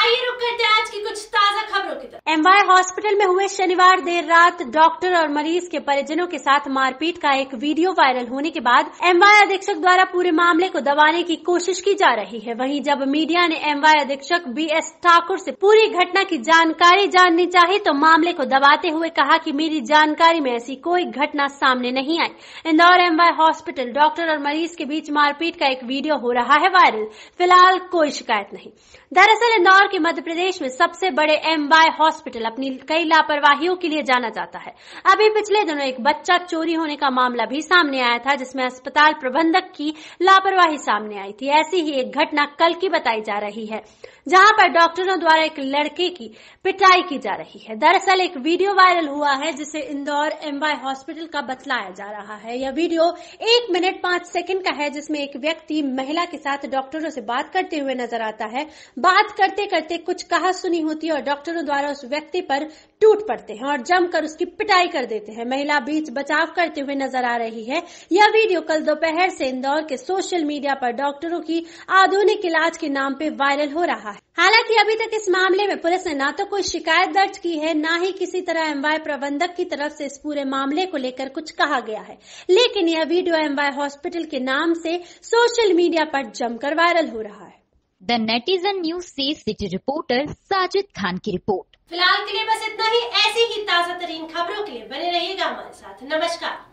आइए रुक करते आज की कुछ ताजा खबरों की तरफ एमवाई हॉस्पिटल में हुए शनिवार देर रात डॉक्टर और मरीज के परिजनों के साथ मारपीट का एक वीडियो वायरल होने के बाद एमवाई अधीक्षक द्वारा पूरे मामले को दबाने की कोशिश की जा रही है वहीं जब मीडिया ने एमवाई अधीक्षक बी एस ठाकुर से पूरी घटना की जानकारी जाननी चाहिए तो मामले को दबाते हुए कहा कि मेरी जानकारी में ऐसी कोई घटना सामने नहीं आई इंदौर एमवाई हॉस्पिटल डॉक्टर और मरीज के बीच मारपीट का एक वीडियो हो रहा है वायरल फिलहाल कोई शिकायत नहीं दरअसल इंदौर इंदौर के मध्य प्रदेश में सबसे बड़े एम वाई हॉस्पिटल अपनी कई लापरवाहियों के लिए जाना जाता है अभी पिछले दिनों एक बच्चा चोरी होने का मामला भी सामने आया था जिसमें अस्पताल प्रबंधक की लापरवाही सामने आई थी ऐसी ही एक घटना कल की बताई जा रही है जहां पर डॉक्टरों द्वारा एक लड़के की पिटाई की जा रही है दरअसल एक वीडियो वायरल हुआ है जिसे इंदौर एमवाई हॉस्पिटल का बतलाया जा रहा है यह वीडियो एक मिनट पांच सेकंड का है जिसमें एक व्यक्ति महिला के साथ डॉक्टरों से बात करते हुए नजर आता है बात करते करते कुछ कहा सुनी होती है और डॉक्टरों द्वारा उस व्यक्ति पर टूट पड़ते हैं और जमकर उसकी पिटाई कर देते हैं महिला बीच बचाव करते हुए नजर आ रही है यह वीडियो कल दोपहर से इंदौर के सोशल मीडिया पर डॉक्टरों की आधुनिक इलाज के नाम पे वायरल हो रहा है हालांकि अभी तक इस मामले में पुलिस ने न तो कोई शिकायत दर्ज की है न ही किसी तरह एम प्रबंधक की तरफ से इस पूरे मामले को लेकर कुछ कहा गया है लेकिन यह वीडियो एम हॉस्पिटल के नाम से सोशल मीडिया पर जमकर वायरल हो रहा है द नेटिजन न्यूज से सिटी रिपोर्टर साजिद खान की रिपोर्ट फिलहाल के लिए बस इतना ही ऐसी ही ताजा तरीन खबरों के लिए बने रहिएगा हमारे साथ नमस्कार